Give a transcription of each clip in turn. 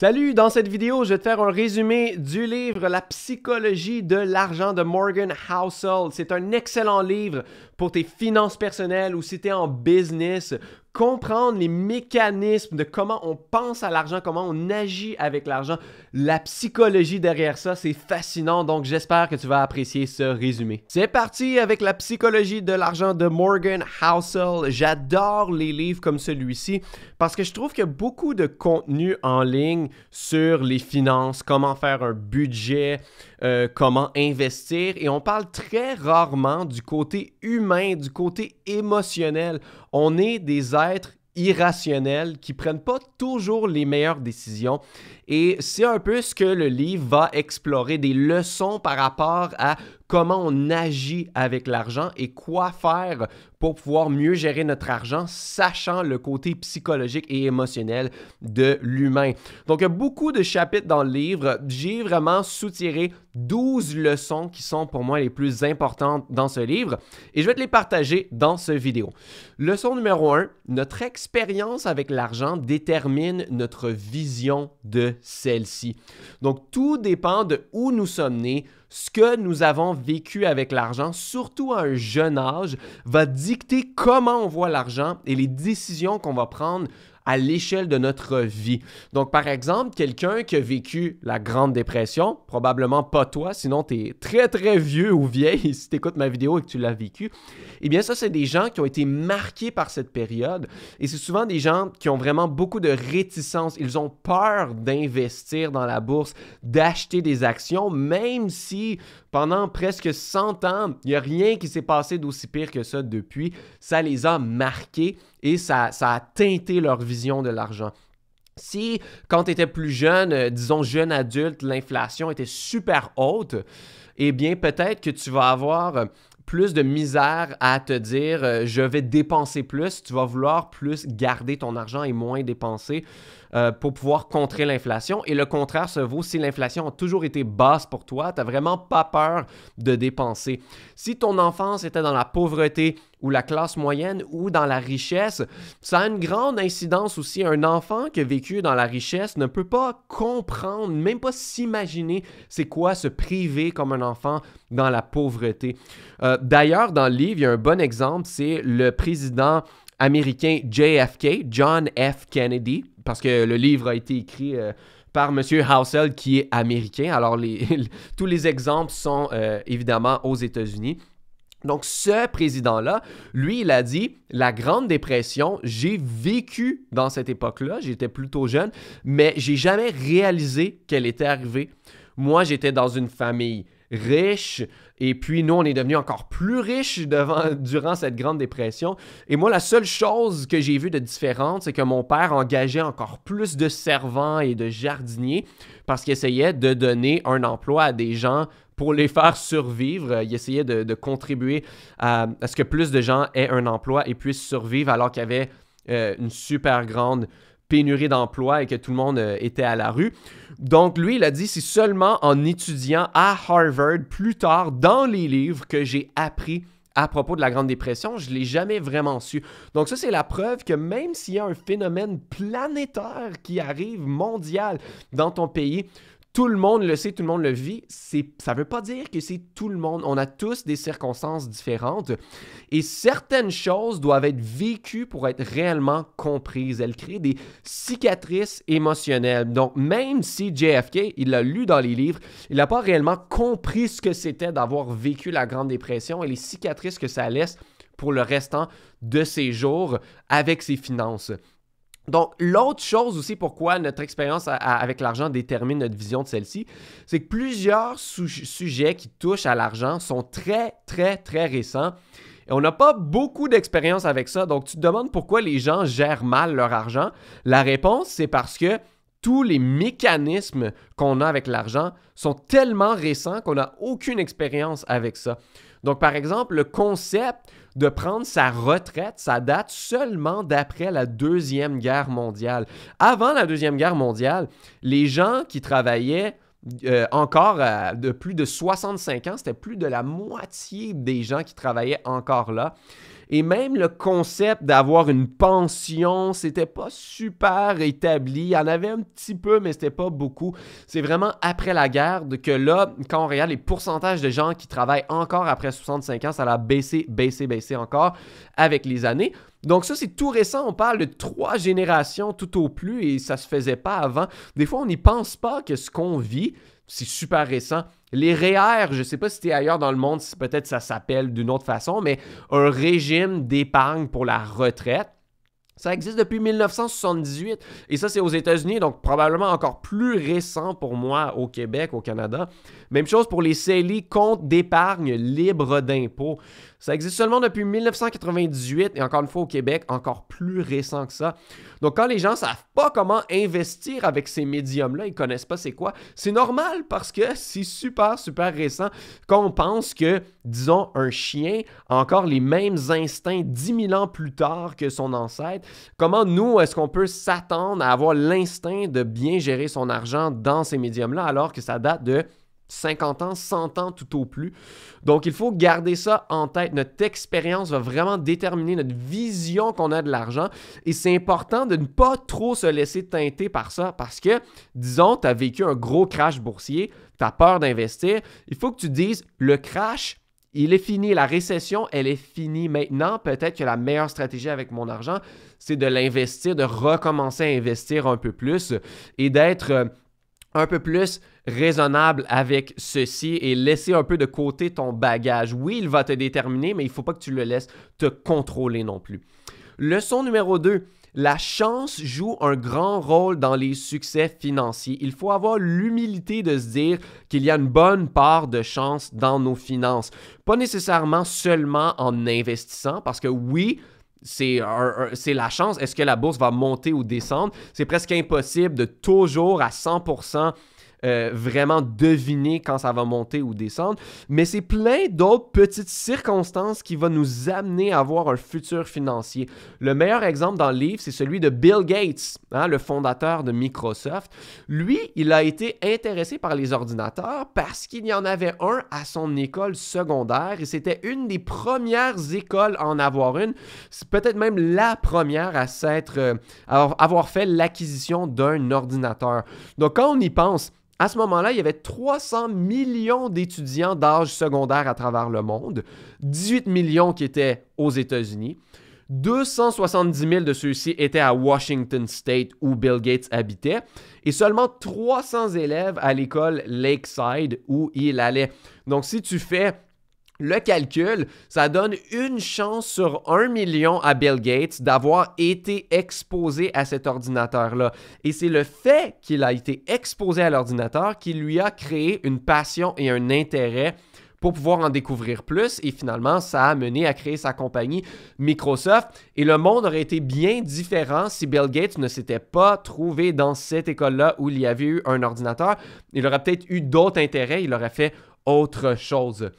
Salut, dans cette vidéo, je vais te faire un résumé du livre La psychologie de l'argent de Morgan Household. C'est un excellent livre pour tes finances personnelles ou si tu es en business, comprendre les mécanismes de comment on pense à l'argent, comment on agit avec l'argent la psychologie derrière ça, c'est fascinant, donc j'espère que tu vas apprécier ce résumé. C'est parti avec la psychologie de l'argent de Morgan Housel. J'adore les livres comme celui-ci parce que je trouve qu'il y a beaucoup de contenu en ligne sur les finances, comment faire un budget, euh, comment investir, et on parle très rarement du côté humain, du côté émotionnel. On est des êtres irrationnels qui prennent pas toujours les meilleures décisions et c'est un peu ce que le livre va explorer, des leçons par rapport à comment on agit avec l'argent et quoi faire pour pouvoir mieux gérer notre argent, sachant le côté psychologique et émotionnel de l'humain. Donc, il y a beaucoup de chapitres dans le livre. J'ai vraiment soutiré 12 leçons qui sont pour moi les plus importantes dans ce livre et je vais te les partager dans cette vidéo. Leçon numéro 1, notre expérience avec l'argent détermine notre vision de celle-ci. Donc tout dépend de où nous sommes nés, ce que nous avons vécu avec l'argent, surtout à un jeune âge, va dicter comment on voit l'argent et les décisions qu'on va prendre à l'échelle de notre vie. Donc, par exemple, quelqu'un qui a vécu la Grande Dépression, probablement pas toi, sinon tu es très très vieux ou vieille si tu écoutes ma vidéo et que tu l'as vécu, eh bien ça, c'est des gens qui ont été marqués par cette période et c'est souvent des gens qui ont vraiment beaucoup de réticence. Ils ont peur d'investir dans la bourse, d'acheter des actions, même si pendant presque 100 ans, il n'y a rien qui s'est passé d'aussi pire que ça depuis. Ça les a marqués et ça, a teinté leur vision de l'argent. Si, quand tu étais plus jeune, euh, disons jeune adulte, l'inflation était super haute, eh bien, peut-être que tu vas avoir euh, plus de misère à te dire euh, je vais dépenser plus, tu vas vouloir plus garder ton argent et moins dépenser. Euh, pour pouvoir contrer l'inflation. Et le contraire se vaut si l'inflation a toujours été basse pour toi, tu n'as vraiment pas peur de dépenser. Si ton enfance était dans la pauvreté, ou la classe moyenne ou dans la richesse. Ça a une grande incidence aussi. Un enfant qui a vécu dans la richesse ne peut pas comprendre, même pas s'imaginer c'est quoi se priver comme un enfant dans la pauvreté. Euh, d'ailleurs, dans le livre, il y a un bon exemple, c'est le président américain JFK, John F. Kennedy, parce que le livre a été écrit euh, par M. Housel qui est américain. Alors, tous les exemples sont euh, évidemment aux États-Unis. Donc, ce président-là, lui, il a dit La Grande Dépression, j'ai vécu dans cette époque-là, j'étais plutôt jeune, mais j'ai jamais réalisé qu'elle était arrivée. Moi, j'étais dans une famille riche, et puis, nous, on est devenus encore plus riches durant cette Grande Dépression. Et moi, la seule chose que j'ai vue de différente, c'est que mon père engageait encore plus de servants et de jardiniers parce qu'il essayait de donner un emploi à des gens pour les faire survivre. Il essayait de, contribuer à, ce que plus de gens aient un emploi et puissent survivre alors qu'il y avait euh, une super grande pénurie d'emplois et que tout le monde euh, était à la rue. Donc lui, il a dit, c'est seulement en étudiant à Harvard plus tard dans les livres que j'ai appris à propos de la Grande Dépression, je ne l'ai jamais vraiment su. Donc ça, c'est la preuve que même s'il y a un phénomène planétaire qui arrive mondial dans ton pays, tout le monde le sait, tout le monde le vit. Ça ne veut pas dire que c'est tout le monde. On a tous des circonstances différentes et certaines choses doivent être vécues pour être réellement comprises. Elles créent des cicatrices émotionnelles. Donc, même si JFK, il l'a lu dans les livres, il n'a pas réellement compris ce que c'était d'avoir vécu la Grande Dépression et les cicatrices que ça laisse pour le restant de ses jours avec ses finances. Donc, l'autre chose aussi pourquoi notre expérience avec l'argent détermine notre vision de celle-ci, c'est que plusieurs sujets qui touchent à l'argent sont très, très, très récents. Et on n'a pas beaucoup d'expérience avec ça. Donc, tu te demandes pourquoi les gens gèrent mal leur argent. La réponse, c'est parce que tous les mécanismes qu'on a avec l'argent sont tellement récents qu'on n'a aucune expérience avec ça. Donc, par exemple, le concept de prendre sa retraite, ça date seulement d'après la Deuxième Guerre mondiale. Avant la Deuxième Guerre mondiale, les gens qui travaillaient euh, encore euh, de plus de 65 ans, c'était plus de la moitié des gens qui travaillaient encore là. Et même le concept d'avoir une pension, c'était pas super établi. Il y en avait un petit peu, mais c'était pas beaucoup. C'est vraiment après la guerre que là, quand on regarde les pourcentages de gens qui travaillent encore après 65 ans, ça a baissé, baissé, baissé encore avec les années. Donc ça, c'est tout récent, on parle de trois générations tout au plus et ça se faisait pas avant. Des fois, on n'y pense pas que ce qu'on vit, c'est super récent. Les REER, e je ne sais pas si es ailleurs dans le monde, si peut-être ça s'appelle d'une autre façon, mais un régime d'épargne pour la retraite. Ça existe depuis 1978 et ça c'est aux États-Unis, donc probablement encore plus récent pour moi au Québec, au Canada. Même chose pour les CELI, compte d'épargne libre d'impôt. Ça existe seulement depuis 1998 et encore une fois au Québec, encore plus récent que ça. Donc quand les gens savent pas comment investir avec ces médiums-là, ils connaissent pas c'est quoi, c'est normal parce que c'est super, super récent qu'on pense que, disons, un chien a encore les mêmes instincts 10 000 ans plus tard que son ancêtre. Comment nous, est-ce qu'on peut s'attendre à avoir l'instinct de bien gérer son argent dans ces médiums-là alors que ça date de 50 ans, 100 ans tout au plus. Donc, il faut garder ça en tête. Notre expérience va vraiment déterminer notre vision qu'on a de l'argent. Et c'est important de ne pas trop se laisser teinter par ça parce que, disons, tu as vécu un gros crash boursier, tu as peur d'investir. Il faut que tu dises, le crash, il est fini, la récession, elle est finie maintenant. Peut-être que la meilleure stratégie avec mon argent, c'est de l'investir, de recommencer à investir un peu plus et d'être euh, un peu plus raisonnable avec ceci et laisser un peu de côté ton bagage. Oui, il va te déterminer, mais il ne faut pas que tu le laisses te contrôler non plus. Leçon numéro 2. La chance joue un grand rôle dans les succès financiers. Il faut avoir l'humilité de se dire qu'il y a une bonne part de chance dans nos finances. Pas nécessairement seulement en investissant, parce que oui, c'est la chance. Est-ce que la bourse va monter ou descendre? C'est presque impossible de toujours à 100% euh, vraiment deviner quand ça va monter ou descendre. Mais c'est plein d'autres petites circonstances qui vont nous amener à avoir un futur financier. Le meilleur exemple dans le livre, c'est celui de Bill Gates, hein, le fondateur de Microsoft. Lui, il a été intéressé par les ordinateurs parce qu'il y en avait un à son école secondaire et c'était une des premières écoles à en avoir une. C'est peut-être même la première à s'être, euh, avoir fait l'acquisition d'un ordinateur. Donc quand on y pense, à ce moment-là, il y avait 300 millions d'étudiants d'âge secondaire à travers le monde, 18 millions qui étaient aux États-Unis. 270 000 de ceux-ci étaient à Washington State où Bill Gates habitait et seulement 300 élèves à l'école Lakeside où il allait. Donc si tu fais le calcul, ça donne une chance sur un million à Bill Gates d'avoir été exposé à cet ordinateur-là. Et c'est le fait qu'il a été exposé à l'ordinateur qui lui a créé une passion et un intérêt pour pouvoir en découvrir plus. Et finalement, ça a mené à créer sa compagnie Microsoft. Et le monde aurait été bien différent si Bill Gates ne s'était pas trouvé dans cette école-là où il y avait eu un ordinateur. Il aurait peut-être eu d'autres intérêts, il aurait fait autre chose.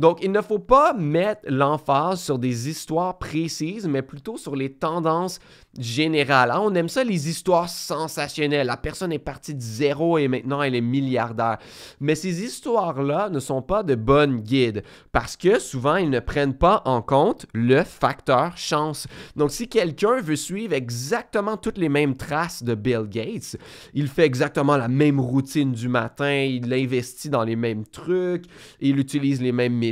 Donc, il ne faut pas mettre l'emphase sur des histoires précises, mais plutôt sur les tendances générales. Hein. On aime ça, les histoires sensationnelles. La personne est partie de zéro et maintenant elle est milliardaire. Mais ces histoires-là ne sont pas de bonnes guides parce que souvent, ils ne prennent pas en compte le facteur chance. Donc, si quelqu'un veut suivre exactement toutes les mêmes traces de Bill Gates, il fait exactement la même routine du matin, il investit dans les mêmes trucs, il utilise les mêmes méthodes,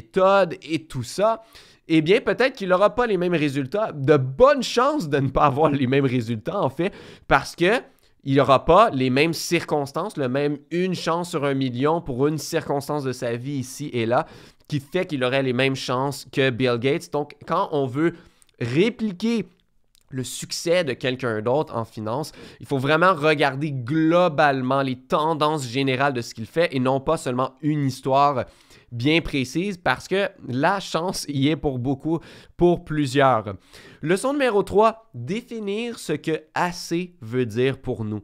et tout ça, eh bien, peut-être qu'il n'aura pas les mêmes résultats. De bonnes chances de ne pas avoir les mêmes résultats, en fait, parce que il n'aura pas les mêmes circonstances, le même une chance sur un million pour une circonstance de sa vie ici et là, qui fait qu'il aurait les mêmes chances que Bill Gates. Donc, quand on veut répliquer le succès de quelqu'un d'autre en finance, il faut vraiment regarder globalement les tendances générales de ce qu'il fait et non pas seulement une histoire bien précise parce que la chance y est pour beaucoup, pour plusieurs. Leçon numéro 3, définir ce que assez veut dire pour nous.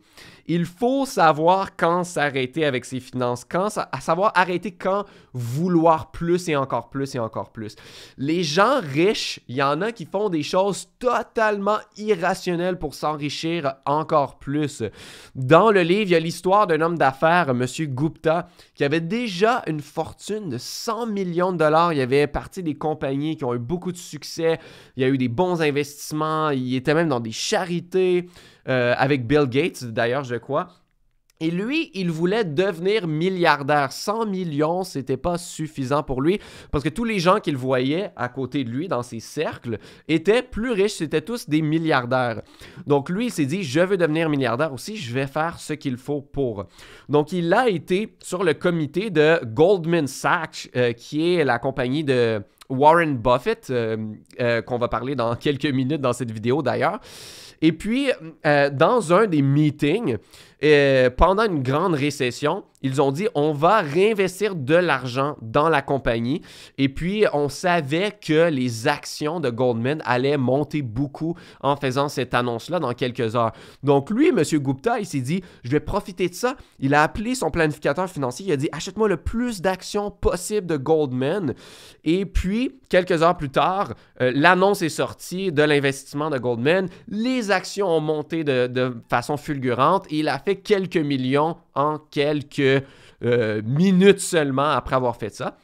Il faut savoir quand s'arrêter avec ses finances, quand savoir arrêter quand vouloir plus et encore plus et encore plus. Les gens riches, il y en a qui font des choses totalement irrationnelles pour s'enrichir encore plus. Dans le livre, il y a l'histoire d'un homme d'affaires, M. Gupta, qui avait déjà une fortune de 100 millions de dollars. Il y avait parti des compagnies qui ont eu beaucoup de succès. Il y a eu des bons investissements, il était même dans des charités euh, avec Bill Gates d'ailleurs, je crois. Et lui, il voulait devenir milliardaire. 100 millions, c'était pas suffisant pour lui parce que tous les gens qu'il voyait à côté de lui dans ses cercles étaient plus riches, c'était tous des milliardaires. Donc lui, il s'est dit je veux devenir milliardaire aussi, je vais faire ce qu'il faut pour. Donc il a été sur le comité de Goldman Sachs euh, qui est la compagnie de Warren Buffett euh, euh, qu'on va parler dans quelques minutes dans cette vidéo d'ailleurs. Et puis dans un des meetings, pendant une grande récession, ils ont dit on va réinvestir de l'argent dans la compagnie. Et puis, on savait que les actions de Goldman allaient monter beaucoup en faisant cette annonce-là dans quelques heures. Donc, lui, M. Gupta, il s'est dit je vais profiter de ça. Il a appelé son planificateur financier. Il a dit achète-moi le plus d'actions possible de Goldman. Et puis, quelques heures plus tard, euh, l'annonce est sortie de l'investissement de Goldman. Les actions ont monté de, de façon fulgurante. Et il a fait quelques millions en quelques euh, minutes seulement après avoir fait ça.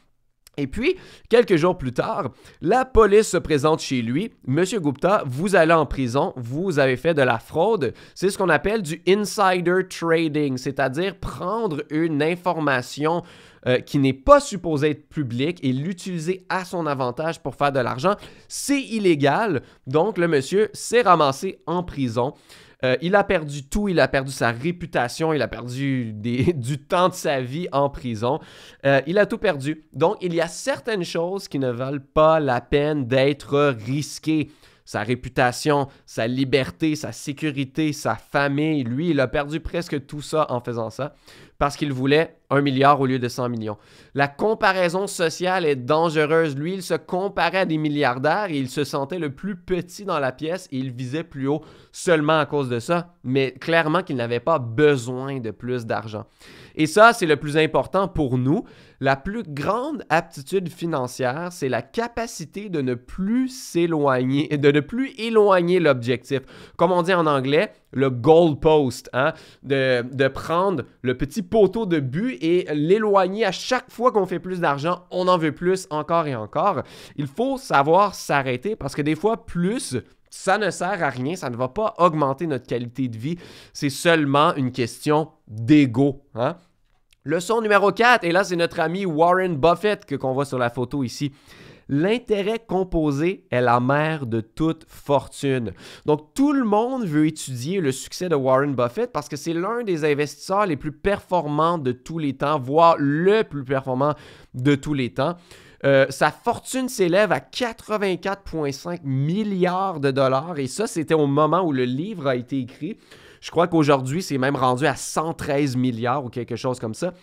Et puis, quelques jours plus tard, la police se présente chez lui. Monsieur Gupta, vous allez en prison, vous avez fait de la fraude. C'est ce qu'on appelle du insider trading, c'est-à-dire prendre une information euh, qui n'est pas supposée être publique et l'utiliser à son avantage pour faire de l'argent. C'est illégal. Donc, le monsieur s'est ramassé en prison. Euh, il a perdu tout, il a perdu sa réputation, il a perdu du temps de sa vie en prison. Euh, il a tout perdu. Donc, il y a certaines choses qui ne valent pas la peine d'être risquées sa réputation, sa liberté, sa sécurité, sa famille. Lui, il a perdu presque tout ça en faisant ça parce qu'il voulait 1 milliard au lieu de 100 millions. La comparaison sociale est dangereuse. Lui, il se comparait à des milliardaires et il se sentait le plus petit dans la pièce et il visait plus haut seulement à cause de ça, mais clairement qu'il n'avait pas besoin de plus d'argent. Et ça, c'est le plus important pour nous. La plus grande aptitude financière, c'est la capacité de ne plus s'éloigner, de ne plus éloigner l'objectif. Comme on dit en anglais, le goal post, hein, de, prendre le petit poteau de but et l'éloigner à chaque fois qu'on fait plus d'argent, on en veut plus encore et encore. Il faut savoir s'arrêter parce que des fois, plus, ça ne sert à rien, ça ne va pas augmenter notre qualité de vie, c'est seulement une question d'ego. Hein. Leçon numéro 4, et là c'est notre ami Warren Buffett que qu'on voit sur la photo ici. L'intérêt composé est la mère de toute fortune. Donc tout le monde veut étudier le succès de Warren Buffett parce que c'est l'un des investisseurs les plus performants de tous les temps, voire le plus performant de tous les temps. Euh, sa fortune s'élève à 84,5 milliards de dollars et ça, c'était au moment où le livre a été écrit. Je crois qu'aujourd'hui, c'est même rendu à 113 milliards ou quelque chose comme ça.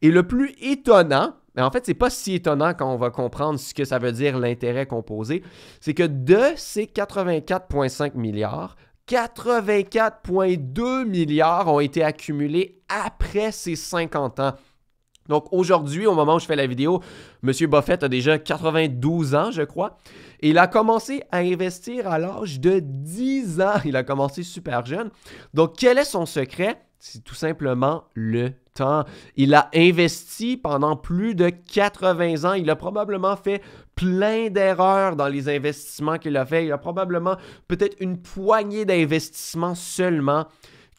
Et le plus étonnant, mais en fait, c'est pas si étonnant quand on va comprendre ce que ça veut dire l'intérêt composé. C'est que de ces 84,5 milliards, 84,2 milliards ont été accumulés après ces 50 ans. Donc aujourd'hui, au moment où je fais la vidéo, M. Buffett a déjà 92 ans, je crois. il a commencé à investir à l'âge de 10 ans. Il a commencé super jeune. Donc quel est son secret? C'est tout simplement le temps. Il a investi pendant plus de 80 ans. Il a probablement fait plein d'erreurs dans les investissements qu'il a fait. Il a probablement peut-être une poignée d'investissements seulement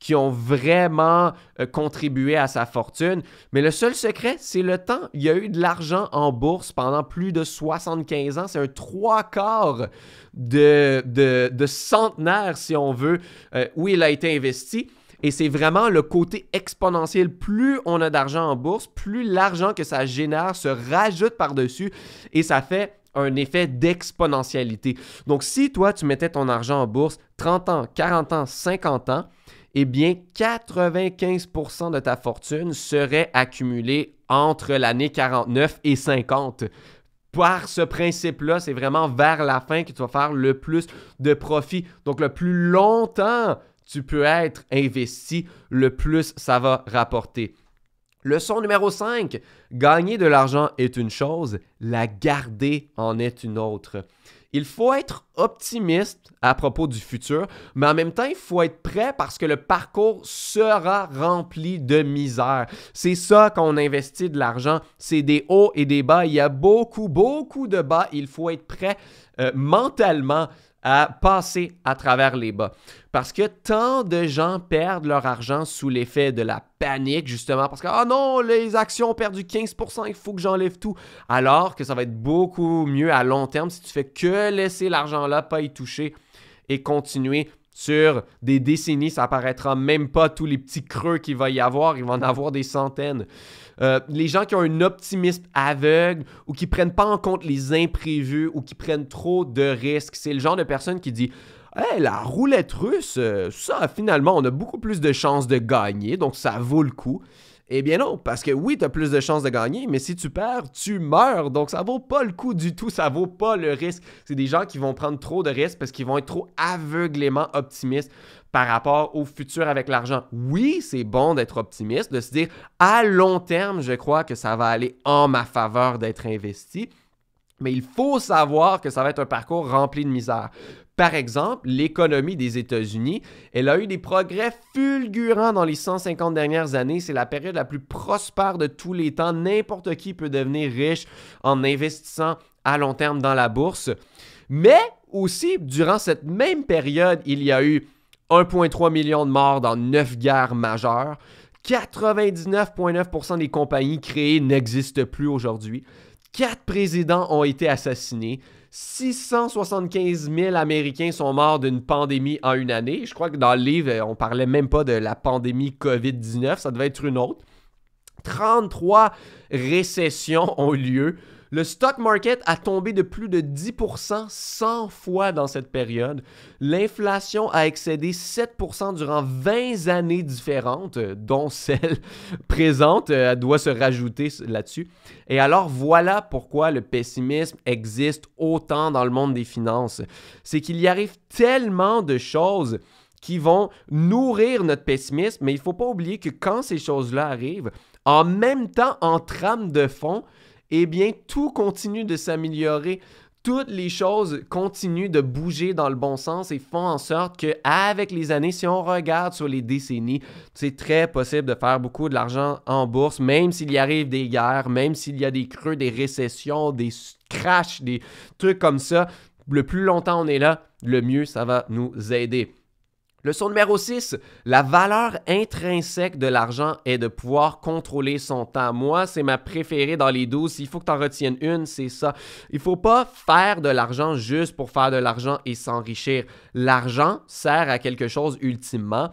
qui ont vraiment euh, contribué à sa fortune. Mais le seul secret, c'est le temps. Il y a eu de l'argent en bourse pendant plus de 75 ans. C'est un trois quarts de, de, centenaire, si on veut, euh, où il a été investi. Et c'est vraiment le côté exponentiel. Plus on a d'argent en bourse, plus l'argent que ça génère se rajoute par-dessus et ça fait un effet d'exponentialité. Donc si toi, tu mettais ton argent en bourse 30 ans, 40 ans, 50 ans, eh bien 95% de ta fortune serait accumulée entre l'année 49 et 50 par ce principe-là, c'est vraiment vers la fin que tu vas faire le plus de profit. Donc, le plus longtemps tu peux être investi, le plus ça va rapporter. Leçon numéro 5, gagner de l'argent est une chose, la garder en est une autre. Il faut être optimiste à propos du futur, mais en même temps, il faut être prêt parce que le parcours sera rempli de misère. C'est ça qu'on investit de l'argent, c'est des hauts et des bas. Il y a beaucoup, beaucoup de bas. Il faut être prêt euh, mentalement à passer à travers les bas. Parce que tant de gens perdent leur argent sous l'effet de la panique, justement, parce que, ah oh non, les actions ont perdu 15%, il faut que j'enlève tout. Alors que ça va être beaucoup mieux à long terme si tu fais que laisser l'argent là, pas y toucher et continuer sur des décennies, ça apparaîtra même pas tous les petits creux qu'il va y avoir. Il va en avoir des centaines. Euh, les gens qui ont un optimisme aveugle ou qui prennent pas en compte les imprévus ou qui prennent trop de risques, c'est le genre de personne qui dit Hey, la roulette russe, euh, ça, finalement, on a beaucoup plus de chances de gagner, donc ça vaut le coup. Eh bien non, parce que oui, tu as plus de chances de gagner, mais si tu perds, tu meurs. Donc ça vaut pas le coup du tout, ça vaut pas le risque. C'est des gens qui vont prendre trop de risques parce qu'ils vont être trop aveuglément optimistes par rapport au futur avec l'argent. Oui, c'est bon d'être optimiste, de se dire à long terme, je crois que ça va aller en ma faveur d'être investi. Mais il faut savoir que ça va être un parcours rempli de misère. Par exemple, l'économie des États-Unis, elle a eu des progrès fulgurants dans les 150 dernières années. C'est la période la plus prospère de tous les temps. N'importe qui peut devenir riche en investissant à long terme dans la bourse. Mais aussi, durant cette même période, il y a eu 1,3 million de morts dans 9 guerres majeures. 99,9% des compagnies créées n'existent plus aujourd'hui. Quatre présidents ont été assassinés. 675 000 Américains sont morts d'une pandémie en une année. Je crois que dans le livre, euh, on parlait même pas de la pandémie COVID-19, ça devait être une autre. 33 récessions ont lieu le stock market a tombé de plus de 10% 100 fois dans cette période. L'inflation a excédé 7% durant 20 années différentes, euh, dont celle présente euh, doit se rajouter là-dessus. Et alors voilà pourquoi le pessimisme existe autant dans le monde des finances. C'est qu'il y arrive tellement de choses qui vont nourrir notre pessimisme, mais il ne faut pas oublier que quand ces choses-là arrivent, en même temps, en trame de fond, eh bien, tout continue de s'améliorer. Toutes les choses continuent de bouger dans le bon sens et font en sorte que, avec les années, si on regarde sur les décennies, c'est très possible de faire beaucoup de l'argent en bourse, même s'il y arrive des guerres, même s'il y a des creux, des récessions, des crashs, des trucs comme ça. Le plus longtemps on est là, le mieux ça va nous aider. Leçon numéro 6, la valeur intrinsèque de l'argent est de pouvoir contrôler son temps. Moi, c'est ma préférée dans les 12. S'il faut que tu en retiennes une, c'est ça. Il faut pas faire de l'argent juste pour faire de l'argent et s'enrichir. L'argent sert à quelque chose ultimement.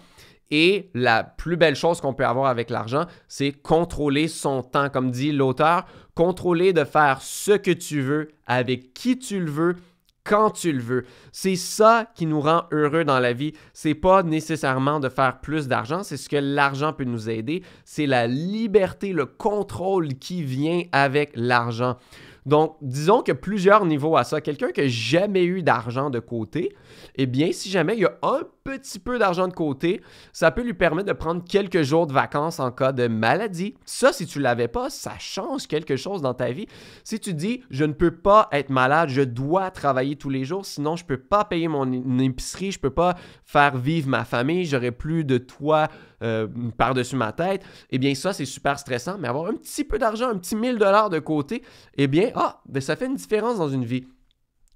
Et la plus belle chose qu'on peut avoir avec l'argent, c'est contrôler son temps. Comme dit l'auteur, contrôler de faire ce que tu veux, avec qui tu le veux, quand tu le veux. C'est ça qui nous rend heureux dans la vie. C'est pas nécessairement de faire plus d'argent, c'est ce que l'argent peut nous aider, c'est la liberté, le contrôle qui vient avec l'argent. Donc, disons qu'il y a plusieurs niveaux à ça. Quelqu'un qui n'a jamais eu d'argent de côté, eh bien, si jamais il y a un petit peu d'argent de côté, ça peut lui permettre de prendre quelques jours de vacances en cas de maladie. Ça, si tu ne l'avais pas, ça change quelque chose dans ta vie. Si tu dis, je ne peux pas être malade, je dois travailler tous les jours, sinon je ne peux pas payer mon épicerie, je ne peux pas faire vivre ma famille, j'aurai plus de toit euh, par-dessus ma tête, eh bien ça, c'est super stressant, mais avoir un petit peu d'argent, un petit 1000 dollars de côté, eh bien, ah, ben, ça fait une différence dans une vie.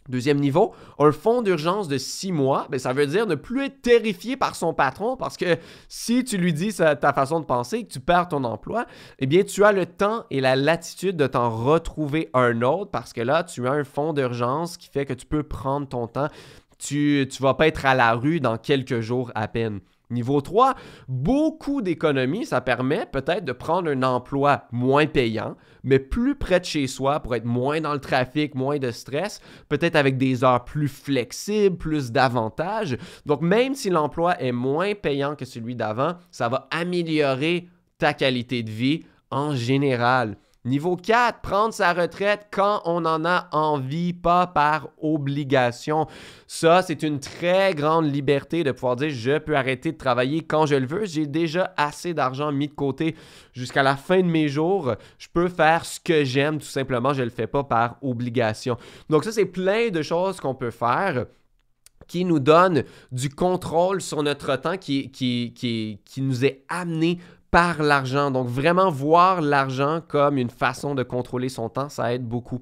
Deuxième niveau, un fonds d'urgence de 6 mois, ben ça veut dire ne plus être terrifié par son patron parce que si tu lui dis ta façon de penser, que tu perds ton emploi, eh bien tu as le temps et la latitude de t'en retrouver un autre parce que là, tu as un fonds d'urgence qui fait que tu peux prendre ton temps. Tu ne vas pas être à la rue dans quelques jours à peine. Niveau 3, beaucoup d'économies, ça permet peut-être de prendre un emploi moins payant, mais plus près de chez soi pour être moins dans le trafic, moins de stress, peut-être avec des heures plus flexibles, plus d'avantages. Donc même si l'emploi est moins payant que celui d'avant, ça va améliorer ta qualité de vie en général. Niveau 4, prendre sa retraite quand on en a envie, pas par obligation. Ça, c'est une très grande liberté de pouvoir dire je peux arrêter de travailler quand je le veux. J'ai déjà assez d'argent mis de côté jusqu'à la fin de mes jours. Je peux faire ce que j'aime tout simplement. Je ne le fais pas par obligation. Donc ça, c'est plein de choses qu'on peut faire qui nous donne du contrôle sur notre temps, qui, qui, qui nous est amené par l'argent. Donc vraiment voir l'argent comme une façon de contrôler son temps, ça aide beaucoup.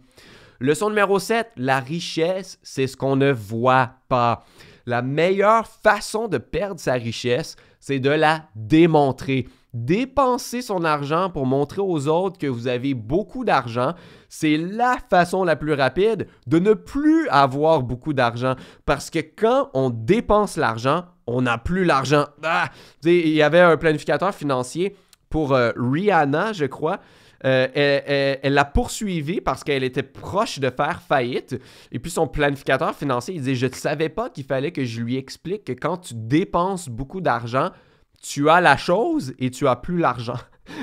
Leçon numéro 7, la richesse, c'est ce qu'on ne voit pas. La meilleure façon de perdre sa richesse, c'est de la démontrer. Dépenser son argent pour montrer aux autres que vous avez beaucoup d'argent, c'est la façon la plus rapide de ne plus avoir beaucoup d'argent. Parce que quand on dépense l'argent, on n'a plus l'argent. Ah! Il y avait un planificateur financier pour euh, Rihanna, je crois, euh, elle l'a poursuivie parce qu'elle était proche de faire faillite. Et puis son planificateur financier, il disait, je ne savais pas qu'il fallait que je lui explique que quand tu dépenses beaucoup d'argent, tu as la chose et tu as plus l'argent.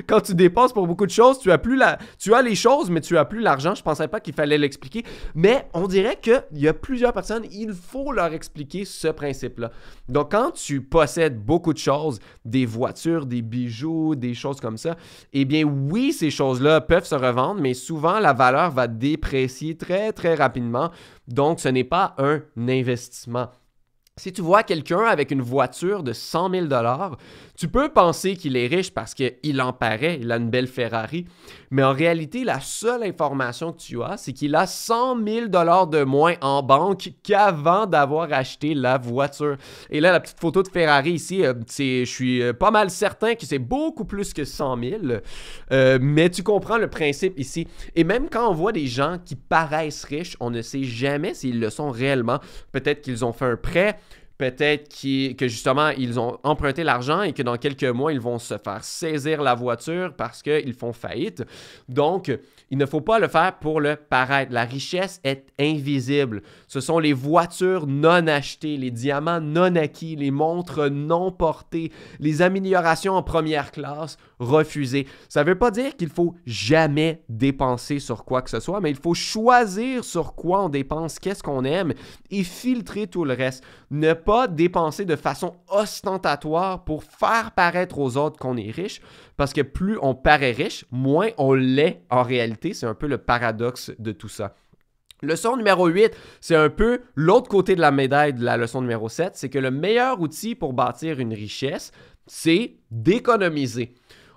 Quand tu dépenses pour beaucoup de choses, tu as plus la, tu as les choses, mais tu as plus l'argent. Je pensais pas qu'il fallait l'expliquer, mais on dirait que y a plusieurs personnes, il faut leur expliquer ce principe-là. Donc, quand tu possèdes beaucoup de choses, des voitures, des bijoux, des choses comme ça, eh bien, oui, ces choses-là peuvent se revendre, mais souvent la valeur va déprécier très très rapidement. Donc, ce n'est pas un investissement. Si tu vois quelqu'un avec une voiture de 100 000 tu peux penser qu'il est riche parce qu'il en paraît, il a une belle Ferrari, mais en réalité, la seule information que tu as, c'est qu'il a 100 000 de moins en banque qu'avant d'avoir acheté la voiture. Et là, la petite photo de Ferrari ici, euh, je suis euh, pas mal certain que c'est beaucoup plus que 100 000, euh, mais tu comprends le principe ici. Et même quand on voit des gens qui paraissent riches, on ne sait jamais s'ils le sont réellement. Peut-être qu'ils ont fait un prêt Peut-être que justement, ils ont emprunté l'argent et que dans quelques mois, ils vont se faire saisir la voiture parce qu'ils font faillite. Donc, il ne faut pas le faire pour le paraître. La richesse est invisible. Ce sont les voitures non achetées, les diamants non acquis, les montres non portées, les améliorations en première classe refuser. Ça ne veut pas dire qu'il faut jamais dépenser sur quoi que ce soit, mais il faut choisir sur quoi on dépense, qu'est-ce qu'on aime et filtrer tout le reste. Ne pas dépenser de façon ostentatoire pour faire paraître aux autres qu'on est riche, parce que plus on paraît riche, moins on l'est en réalité. C'est un peu le paradoxe de tout ça. Leçon numéro 8, c'est un peu l'autre côté de la médaille de la leçon numéro 7, c'est que le meilleur outil pour bâtir une richesse, c'est d'économiser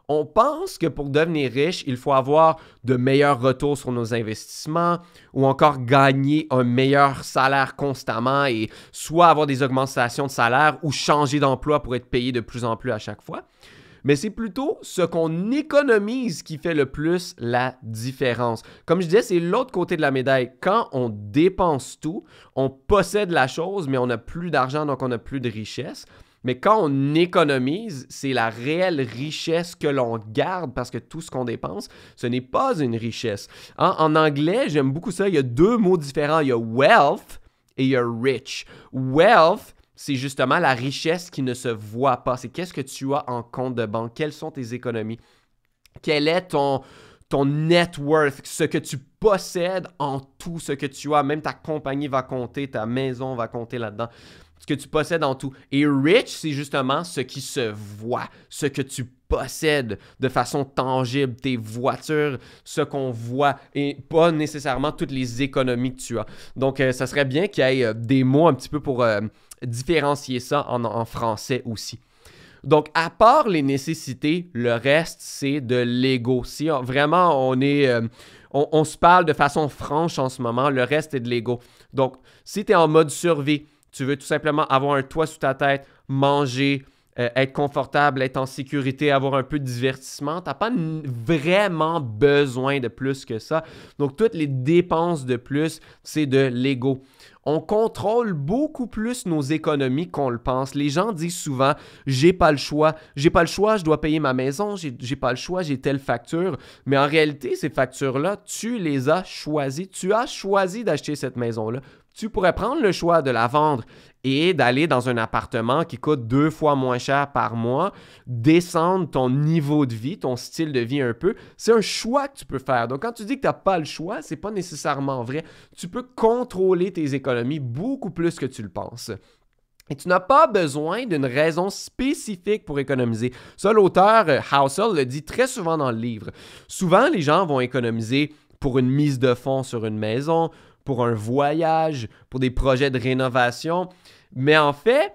on pense que pour devenir riche, il faut avoir de meilleurs retours sur nos investissements ou encore gagner un meilleur salaire constamment et soit avoir des augmentations de salaire ou changer d'emploi pour être payé de plus en plus à chaque fois. Mais c'est plutôt ce qu'on économise qui fait le plus la différence. Comme je disais, c'est l'autre côté de la médaille. Quand on dépense tout, on possède la chose, mais on n'a plus d'argent, donc on n'a plus de richesse. Mais quand on économise, c'est la réelle richesse que l'on garde parce que tout ce qu'on dépense, ce n'est pas une richesse. En anglais, j'aime beaucoup ça, il y a deux mots différents. Il y a wealth et il y a rich. Wealth, c'est justement la richesse qui ne se voit pas. C'est qu'est-ce que tu as en compte de banque? Quelles sont tes économies? Quel est ton, ton net worth, ce que tu possèdes en tout, ce que tu as? Même ta compagnie va compter, ta maison va compter là-dedans ce que tu possèdes en tout. Et rich, c'est justement ce qui se voit, ce que tu possèdes de façon tangible, tes voitures, ce qu'on voit, et pas nécessairement toutes les économies que tu as. Donc, euh, ça serait bien qu'il y ait euh, des mots un petit peu pour euh, différencier ça en, français aussi. Donc, à part les nécessités, le reste, c'est de l'ego. Si vraiment on est. on, se parle de façon franche en ce moment, le reste est de l'ego. Donc, si tu es en mode survie, tu veux tout simplement avoir un toit sous ta tête, manger, euh, être confortable, être en sécurité, avoir un peu de divertissement. Tu n'as pas vraiment besoin de plus que ça. Donc, toutes les dépenses de plus, c'est de l'ego. On contrôle beaucoup plus nos économies qu'on le pense. Les gens disent souvent j'ai pas le choix, j'ai pas le choix, je dois payer ma maison, j'ai pas le choix, j'ai telle facture. Mais en réalité, ces factures-là, tu les as choisies. Tu as choisi d'acheter cette maison-là tu pourrais prendre le choix de la vendre et d'aller dans un appartement qui coûte deux fois moins cher par mois, descendre ton niveau de vie, ton style de vie un peu. C'est un choix que tu peux faire. Donc quand tu dis que tu n'as pas le choix, ce n'est pas nécessairement vrai. Tu peux contrôler tes économies beaucoup plus que tu le penses. Et tu n'as pas besoin d'une raison spécifique pour économiser. Ça, l'auteur Housel euh, le dit très souvent dans le livre. Souvent, les gens vont économiser pour une mise de fonds sur une maison, pour un voyage, pour des projets de rénovation. Mais en fait,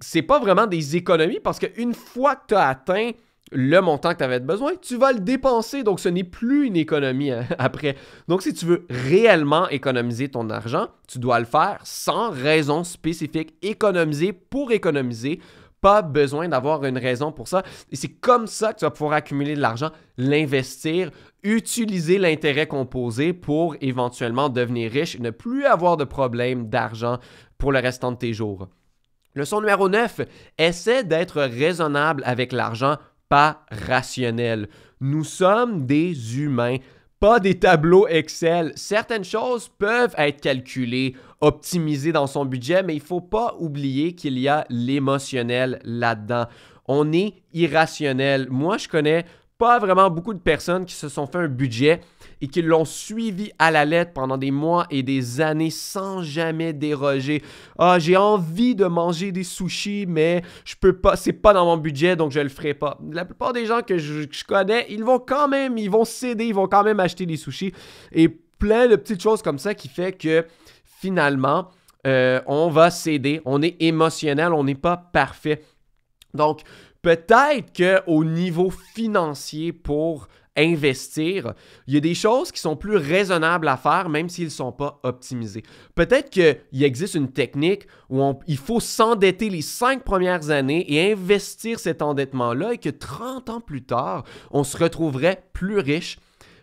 c'est pas vraiment des économies parce qu'une fois que tu as atteint le montant que tu avais besoin, tu vas le dépenser. Donc, ce n'est plus une économie hein, après. Donc, si tu veux réellement économiser ton argent, tu dois le faire sans raison spécifique. Économiser pour économiser pas besoin d'avoir une raison pour ça. Et c'est comme ça que tu vas pouvoir accumuler de l'argent, l'investir, utiliser l'intérêt composé pour éventuellement devenir riche et ne plus avoir de problème d'argent pour le restant de tes jours. Leçon numéro 9, essaie d'être raisonnable avec l'argent, pas rationnel. Nous sommes des humains pas des tableaux Excel. Certaines choses peuvent être calculées, optimisées dans son budget, mais il ne faut pas oublier qu'il y a l'émotionnel là-dedans. On est irrationnel. Moi, je connais pas vraiment beaucoup de personnes qui se sont fait un budget et qu'ils l'ont suivi à la lettre pendant des mois et des années sans jamais déroger. Ah, j'ai envie de manger des sushis, mais je peux pas, c'est pas dans mon budget, donc je le ferai pas. La plupart des gens que je, connais, ils vont quand même, ils vont céder, ils vont quand même acheter des sushis et plein de petites choses comme ça qui fait que finalement, euh, on va céder, on est émotionnel, on n'est pas parfait. Donc, peut-être qu'au niveau financier, pour investir, il y a des choses qui sont plus raisonnables à faire, même s'ils ne sont pas optimisés. Peut-être qu'il existe une technique où il faut s'endetter les cinq premières années et investir cet endettement-là et que 30 ans plus tard, on se retrouverait plus riche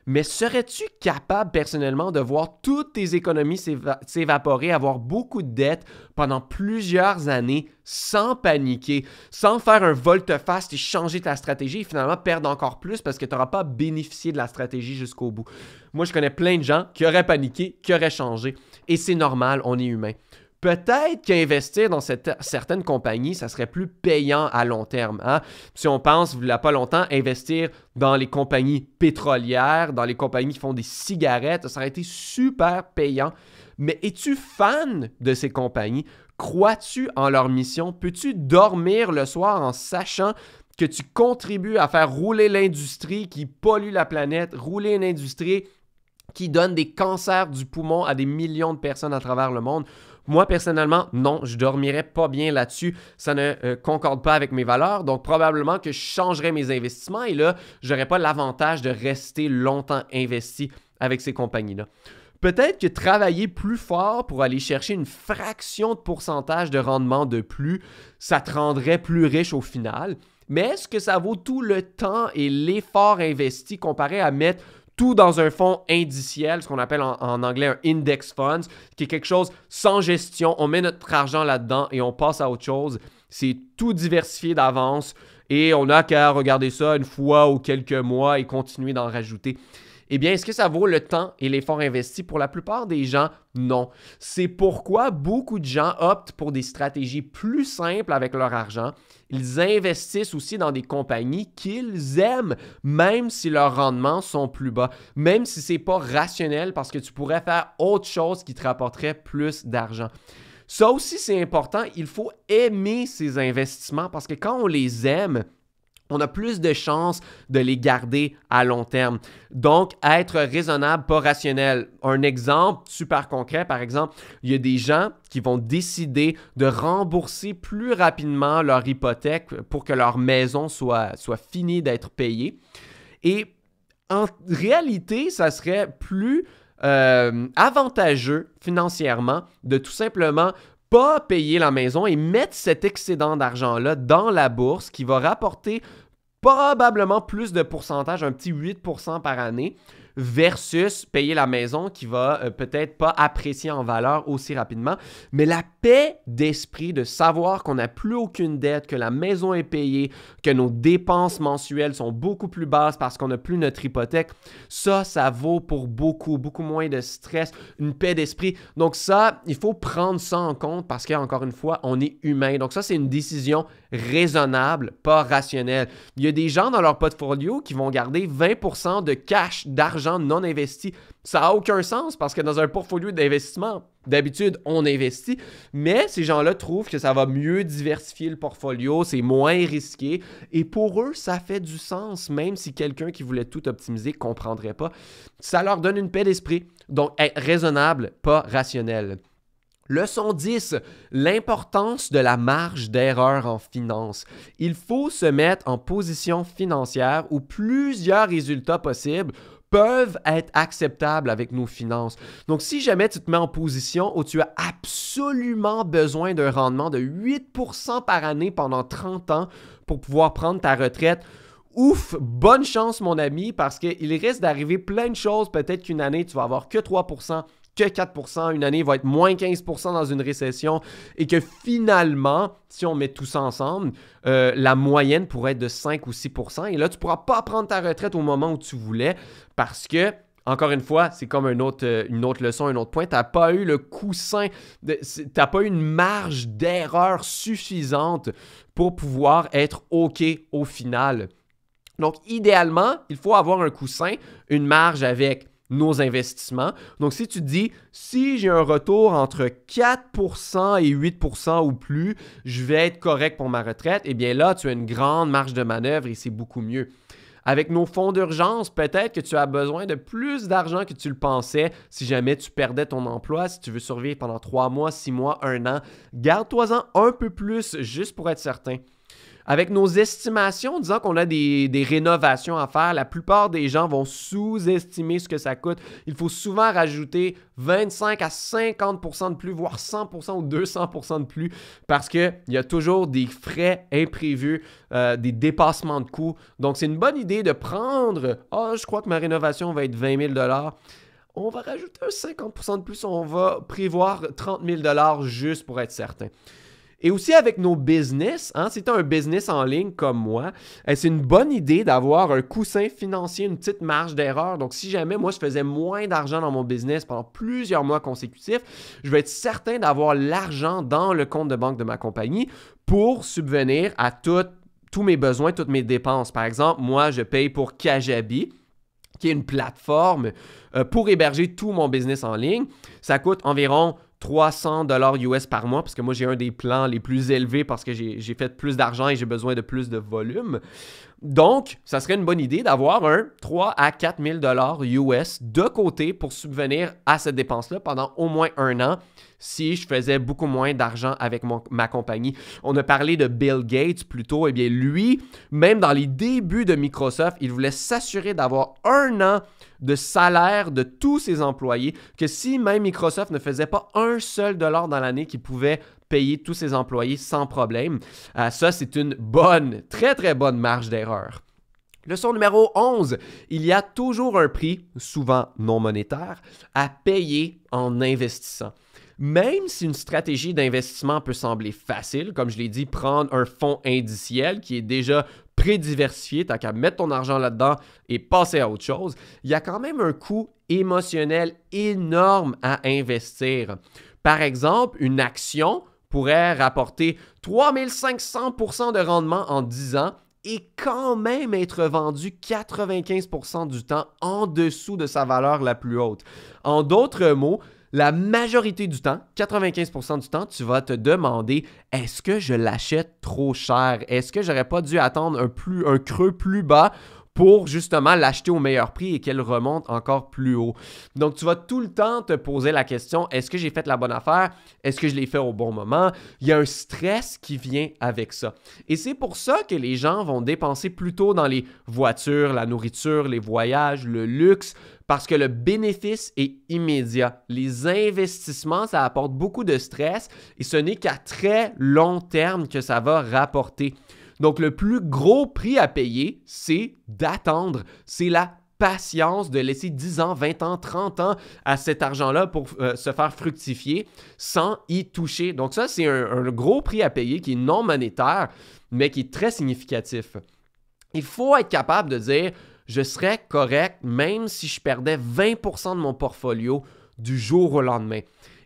mais serais-tu capable personnellement de voir toutes tes économies s'évaporer, avoir beaucoup de dettes pendant plusieurs années sans paniquer, sans faire un volte-face et changer ta stratégie et finalement perdre encore plus parce que tu n'auras pas bénéficié de la stratégie jusqu'au bout? Moi, je connais plein de gens qui auraient paniqué, qui auraient changé. Et c'est normal, on est humain. Peut-être qu'investir dans cette, certaines compagnies, ça serait plus payant à long terme. Hein? Si on pense, il n'y a pas longtemps, investir dans les compagnies pétrolières, dans les compagnies qui font des cigarettes, ça aurait été super payant. Mais es-tu fan de ces compagnies? Crois-tu en leur mission? Peux-tu dormir le soir en sachant que tu contribues à faire rouler l'industrie qui pollue la planète, rouler une industrie qui donne des cancers du poumon à des millions de personnes à travers le monde? Moi, personnellement, non, je dormirais pas bien là-dessus. Ça ne euh, concorde pas avec mes valeurs. Donc, probablement que je changerais mes investissements et là, j'aurais pas l'avantage de rester longtemps investi avec ces compagnies-là. Peut-être que travailler plus fort pour aller chercher une fraction de pourcentage de rendement de plus, ça te rendrait plus riche au final. Mais est-ce que ça vaut tout le temps et l'effort investi comparé à mettre tout dans un fonds indiciel, ce qu'on appelle en, anglais un index funds, qui est quelque chose sans gestion. On met notre argent là-dedans et on passe à autre chose. C'est tout diversifié d'avance et on n'a qu'à regarder ça une fois ou quelques mois et continuer d'en rajouter eh bien, est-ce que ça vaut le temps et l'effort investi Pour la plupart des gens, non. C'est pourquoi beaucoup de gens optent pour des stratégies plus simples avec leur argent. Ils investissent aussi dans des compagnies qu'ils aiment, même si leurs rendements sont plus bas, même si n'est pas rationnel parce que tu pourrais faire autre chose qui te rapporterait plus d'argent. Ça aussi, c'est important. Il faut aimer ces investissements parce que quand on les aime, on a plus de chances de les garder à long terme. Donc, être raisonnable, pas rationnel. Un exemple super concret, par exemple, il y a des gens qui vont décider de rembourser plus rapidement leur hypothèque pour que leur maison soit, soit finie d'être payée. Et en réalité, ça serait plus euh, avantageux financièrement de tout simplement pas payer la maison et mettre cet excédent d'argent-là dans la bourse qui va rapporter probablement plus de pourcentage, un petit 8% par année, versus payer la maison qui va euh, peut-être pas apprécier en valeur aussi rapidement. Mais la paix d'esprit de savoir qu'on n'a plus aucune dette, que la maison est payée, que nos dépenses mensuelles sont beaucoup plus basses parce qu'on n'a plus notre hypothèque, ça, ça vaut pour beaucoup, beaucoup moins de stress, une paix d'esprit. Donc ça, il faut prendre ça en compte parce qu'encore une fois, on est humain. Donc ça, c'est une décision raisonnable, pas rationnel. Il y a des gens dans leur portfolio qui vont garder 20% de cash, d'argent non investi. Ça n'a aucun sens parce que dans un portfolio d'investissement, d'habitude, on investit, mais ces gens-là trouvent que ça va mieux diversifier le portfolio, c'est moins risqué, et pour eux, ça fait du sens, même si quelqu'un qui voulait tout optimiser ne comprendrait pas. Ça leur donne une paix d'esprit, donc raisonnable, pas rationnel. Leçon 10, l'importance de la marge d'erreur en finance. Il faut se mettre en position financière où plusieurs résultats possibles peuvent être acceptables avec nos finances. Donc, si jamais tu te mets en position où tu as absolument besoin d'un rendement de 8% par année pendant 30 ans pour pouvoir prendre ta retraite, Ouf, bonne chance mon ami, parce qu'il risque d'arriver plein de choses. Peut-être qu'une année, tu vas avoir que 3%, que 4 une année va être moins 15 dans une récession et que finalement, si on met tout ça ensemble, euh, la moyenne pourrait être de 5 ou 6 et là, tu ne pourras pas prendre ta retraite au moment où tu voulais parce que encore une fois, c'est comme une autre, euh, une autre leçon, un autre point. Tu n'as pas eu le coussin, tu n'as pas eu une marge d'erreur suffisante pour pouvoir être OK au final. Donc, idéalement, il faut avoir un coussin, une marge avec nos investissements. Donc, si tu dis, si j'ai un retour entre 4% et 8% ou plus, je vais être correct pour ma retraite, eh bien là, tu as une grande marge de manœuvre et c'est beaucoup mieux. Avec nos fonds d'urgence, peut-être que tu as besoin de plus d'argent que tu le pensais si jamais tu perdais ton emploi, si tu veux survivre pendant 3 mois, 6 mois, 1 an. Garde-toi-en un peu plus juste pour être certain. Avec nos estimations, disant qu'on a des, rénovations à faire, la plupart des gens vont sous-estimer ce que ça coûte. Il faut souvent rajouter 25 à 50 de plus, voire 100 ou 200 de plus, parce qu'il y a toujours des frais imprévus, euh, des dépassements de coûts. Donc, c'est une bonne idée de prendre, ah, je crois que ma rénovation va être 20 000 on va rajouter 50 de plus, on va prévoir 30 000 juste pour être certain. Et aussi avec nos business, hein, si tu as un business en ligne comme moi, euh, c'est une bonne idée d'avoir un coussin financier, une petite marge d'erreur. Donc, si jamais moi je faisais moins d'argent dans mon business pendant plusieurs mois consécutifs, je vais être certain d'avoir l'argent dans le compte de banque de ma compagnie pour subvenir à tous mes besoins, toutes mes dépenses. Par exemple, moi, je paye pour Kajabi qui est une plateforme euh, pour héberger tout mon business en ligne. Ça coûte environ 300 dollars US par mois parce que moi j'ai un des plans les plus élevés parce que j'ai fait plus d'argent et j'ai besoin de plus de volume. Donc, ça serait une bonne idée d'avoir un 3 à 4 000 US de côté pour subvenir à cette dépense-là pendant au moins un an si je faisais beaucoup moins d'argent avec ma compagnie. On a parlé de Bill Gates plus tôt. Eh bien, lui, même dans les débuts de Microsoft, il voulait s'assurer d'avoir un an de salaire de tous ses employés, que si même Microsoft ne faisait pas un seul dollar dans l'année qu'il pouvait payer tous ses employés sans problème. Euh, ça, c'est une bonne, très très bonne marge d'erreur. Leçon numéro 11, il y a toujours un prix, souvent non monétaire, à payer en investissant. Même si une stratégie d'investissement peut sembler facile, comme je l'ai dit, prendre un fonds indiciel qui est déjà prédiversifié, t'as qu'à mettre ton argent là-dedans et passer à autre chose, il y a quand même un coût émotionnel énorme à investir. Par exemple, une action pourrait rapporter 3500 de rendement en 10 ans et quand même être vendu 95% du temps en dessous de sa valeur la plus haute. En d'autres mots, la majorité du temps, 95% du temps, tu vas te demander est-ce que je l'achète trop cher Est-ce que j'aurais pas dû attendre un, plus, un creux plus bas pour justement l'acheter au meilleur prix et qu'elle remonte encore plus haut. Donc tu vas tout le temps te poser la question, est-ce que j'ai fait la bonne affaire? Est-ce que je l'ai fait au bon moment? Il y a un stress qui vient avec ça. Et c'est pour ça que les gens vont dépenser plutôt dans les voitures, la nourriture, les voyages, le luxe, parce que le bénéfice est immédiat. Les investissements, ça apporte beaucoup de stress et ce n'est qu'à très long terme que ça va rapporter. Donc le plus gros prix à payer, c'est d'attendre, c'est la patience de laisser 10 ans, 20 ans, 30 ans à cet argent-là pour euh, se faire fructifier sans y toucher. Donc ça, c'est un, un, gros prix à payer qui est non monétaire, mais qui est très significatif. Il faut être capable de dire, je serais correct même si je perdais 20% de mon portfolio du jour au lendemain.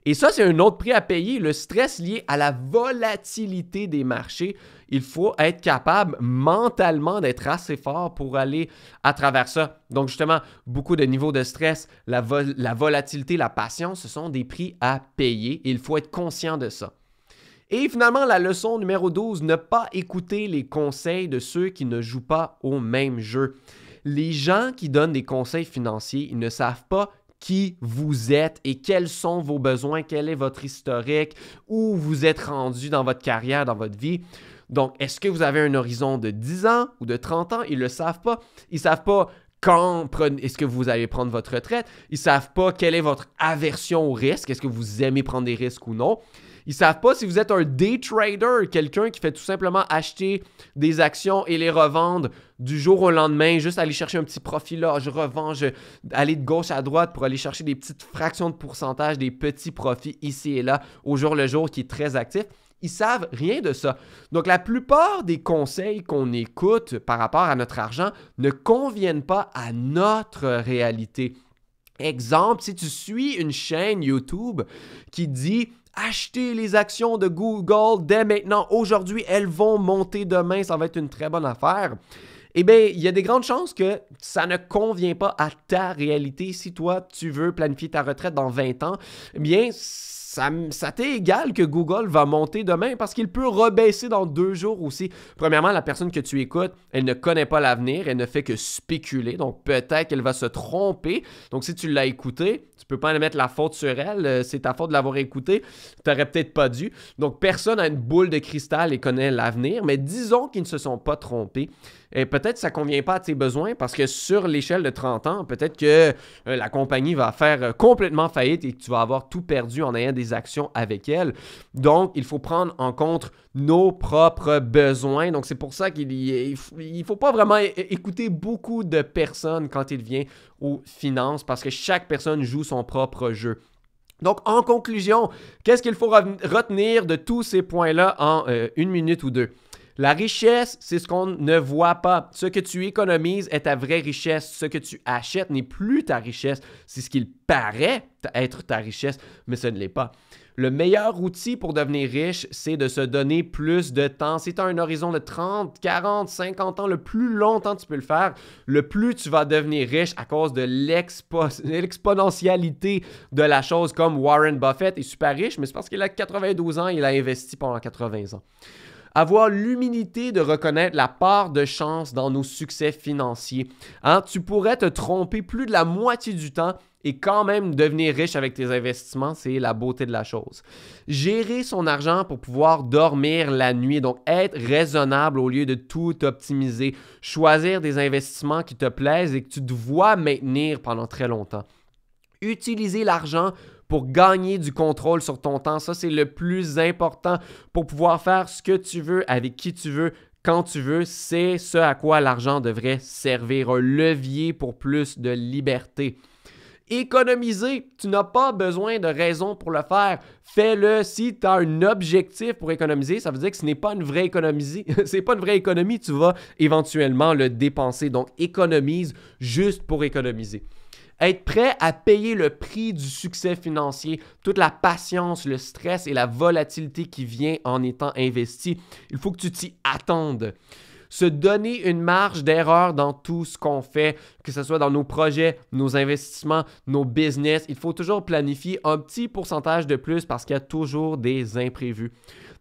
Et ça, c'est un autre prix à payer, le stress lié à la volatilité des marchés. Il faut être capable mentalement d'être assez fort pour aller à travers ça. Donc justement, beaucoup de niveaux de stress, la, volatilité, la patience, ce sont des prix à payer. il faut être conscient de ça. Et finalement, la leçon numéro 12, ne pas écouter les conseils de ceux qui ne jouent pas au même jeu. Les gens qui donnent des conseils financiers, ils ne savent pas qui vous êtes et quels sont vos besoins, quel est votre historique, où vous êtes rendu dans votre carrière, dans votre vie. Donc, est-ce que vous avez un horizon de 10 ans ou de 30 ans? Ils ne le savent pas. Ils ne savent pas quand est-ce que vous allez prendre votre retraite. Ils ne savent pas quelle est votre aversion au risque. Est-ce que vous aimez prendre des risques ou non? Ils savent pas si vous êtes un day trader, quelqu'un qui fait tout simplement acheter des actions et les revendre du jour au lendemain, juste aller chercher un petit profit là, je revends, je... aller de gauche à droite pour aller chercher des petites fractions de pourcentage, des petits profits ici et là au jour le jour qui est très actif. Ils savent rien de ça. Donc la plupart des conseils qu'on écoute par rapport à notre argent ne conviennent pas à notre réalité. Exemple, si tu suis une chaîne YouTube qui dit acheter les actions de Google dès maintenant. Aujourd'hui, elles vont monter demain. Ça va être une très bonne affaire. Eh bien, il y a des grandes chances que ça ne convient pas à ta réalité. Si toi, tu veux planifier ta retraite dans 20 ans, eh bien, ça, t'est égal que Google va monter demain parce qu'il peut rebaisser dans deux jours aussi. Premièrement, la personne que tu écoutes, elle ne connaît pas l'avenir, elle ne fait que spéculer, donc peut-être qu'elle va se tromper. Donc si tu l'as écouté, tu peux pas mettre la faute sur elle, euh, c'est ta faute de l'avoir écouté, tu n'aurais peut-être pas dû. Donc personne a une boule de cristal et connaît l'avenir, mais disons qu'ils ne se sont pas trompés. Et peut-être que ça convient pas à tes besoins parce que sur l'échelle de 30 ans, peut-être que euh, la compagnie va faire euh, complètement faillite et que tu vas avoir tout perdu en ayant des actions avec elle. Donc, il faut prendre en compte nos propres besoins. Donc, c'est pour ça qu'il ne faut pas vraiment écouter beaucoup de personnes quand il vient aux finances parce que chaque personne joue son propre jeu. Donc, en conclusion, qu'est-ce qu'il faut retenir de tous ces points-là en euh, une minute ou deux? La richesse, c'est ce qu'on ne voit pas. Ce que tu économises est ta vraie richesse. Ce que tu achètes n'est plus ta richesse. C'est ce qu'il paraît être ta richesse, mais ce ne l'est pas. Le meilleur outil pour devenir riche, c'est de se donner plus de temps. Si tu as un horizon de 30, 40, 50 ans, le plus longtemps tu peux le faire, le plus tu vas devenir riche à cause de l'exponentialité de la chose, comme Warren Buffett est super riche, mais c'est parce qu'il a 92 ans, et il a investi pendant 80 ans avoir l'humilité de reconnaître la part de chance dans nos succès financiers. Hein, tu pourrais te tromper plus de la moitié du temps et quand même devenir riche avec tes investissements, c'est la beauté de la chose. Gérer son argent pour pouvoir dormir la nuit, donc être raisonnable au lieu de tout optimiser, choisir des investissements qui te plaisent et que tu te vois maintenir pendant très longtemps. Utiliser l'argent pour gagner du contrôle sur ton temps. Ça, c'est le plus important pour pouvoir faire ce que tu veux avec qui tu veux quand tu veux, c'est ce à quoi l'argent devrait servir, un levier pour plus de liberté. Économiser, tu n'as pas besoin de raison pour le faire. Fais-le si tu as un objectif pour économiser, ça veut dire que ce n'est pas une vraie économie, c'est pas une vraie économie, tu vas éventuellement le dépenser. Donc économise juste pour économiser être prêt à payer le prix du succès financier, toute la patience, le stress et la volatilité qui vient en étant investi. Il faut que tu t'y attendes se donner une marge d'erreur dans tout ce qu'on fait, que ce soit dans nos projets, nos investissements, nos business. Il faut toujours planifier un petit pourcentage de plus parce qu'il y a toujours des imprévus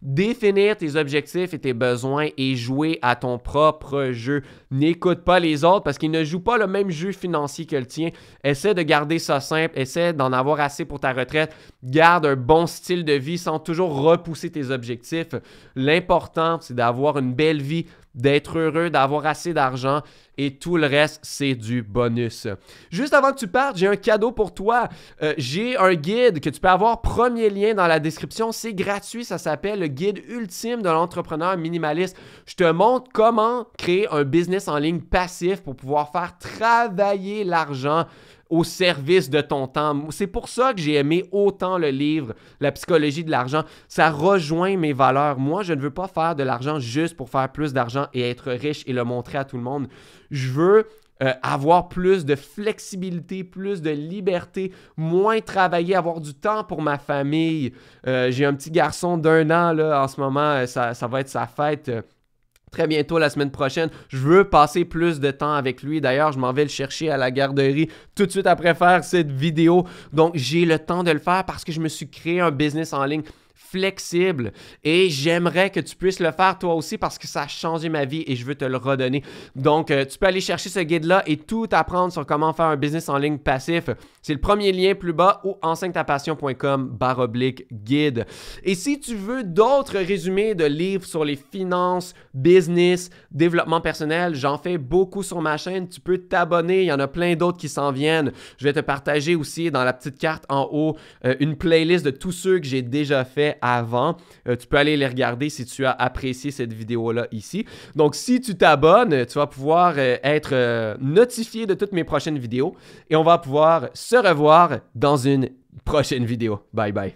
définir tes objectifs et tes besoins et jouer à ton propre jeu. N'écoute pas les autres parce qu'ils ne jouent pas le même jeu financier que le tien. Essaie de garder ça simple, essaie d'en avoir assez pour ta retraite. Garde un bon style de vie sans toujours repousser tes objectifs. L'important, c'est d'avoir une belle vie, d'être heureux, d'avoir assez d'argent et tout le reste, c'est du bonus. Juste avant que tu partes, j'ai un cadeau pour toi. Euh, j'ai un guide que tu peux avoir, premier lien dans la description. C'est gratuit, ça s'appelle le guide ultime de l'entrepreneur minimaliste. Je te montre comment créer un business en ligne passif pour pouvoir faire travailler l'argent au service de ton temps. C'est pour ça que j'ai aimé autant le livre La psychologie de l'argent. Ça rejoint mes valeurs. Moi, je ne veux pas faire de l'argent juste pour faire plus d'argent et être riche et le montrer à tout le monde. Je veux euh, avoir plus de flexibilité, plus de liberté, moins travailler, avoir du temps pour ma famille. Euh, j'ai un petit garçon d'un an là, en ce moment, euh, ça, ça va être sa fête très bientôt la semaine prochaine. Je veux passer plus de temps avec lui. D'ailleurs, je m'en vais le chercher à la garderie tout de suite après faire cette vidéo. Donc, j'ai le temps de le faire parce que je me suis créé un business en ligne flexible. Et j'aimerais que tu puisses le faire toi aussi parce que ça a changé ma vie et je veux te le redonner. Donc, euh, tu peux aller chercher ce guide-là et tout apprendre sur comment faire un business en ligne passif. C'est le premier lien plus bas ou enseigne barre oblique guide. Et si tu veux d'autres résumés de livres sur les finances, business, développement personnel, j'en fais beaucoup sur ma chaîne. Tu peux t'abonner. Il y en a plein d'autres qui s'en viennent. Je vais te partager aussi dans la petite carte en haut euh, une playlist de tous ceux que j'ai déjà fait avant. Euh, tu peux aller les regarder si tu as apprécié cette vidéo-là ici. Donc, si tu t'abonnes, tu vas pouvoir euh, être euh, notifié de toutes mes prochaines vidéos et on va pouvoir se revoir dans une prochaine vidéo. Bye bye.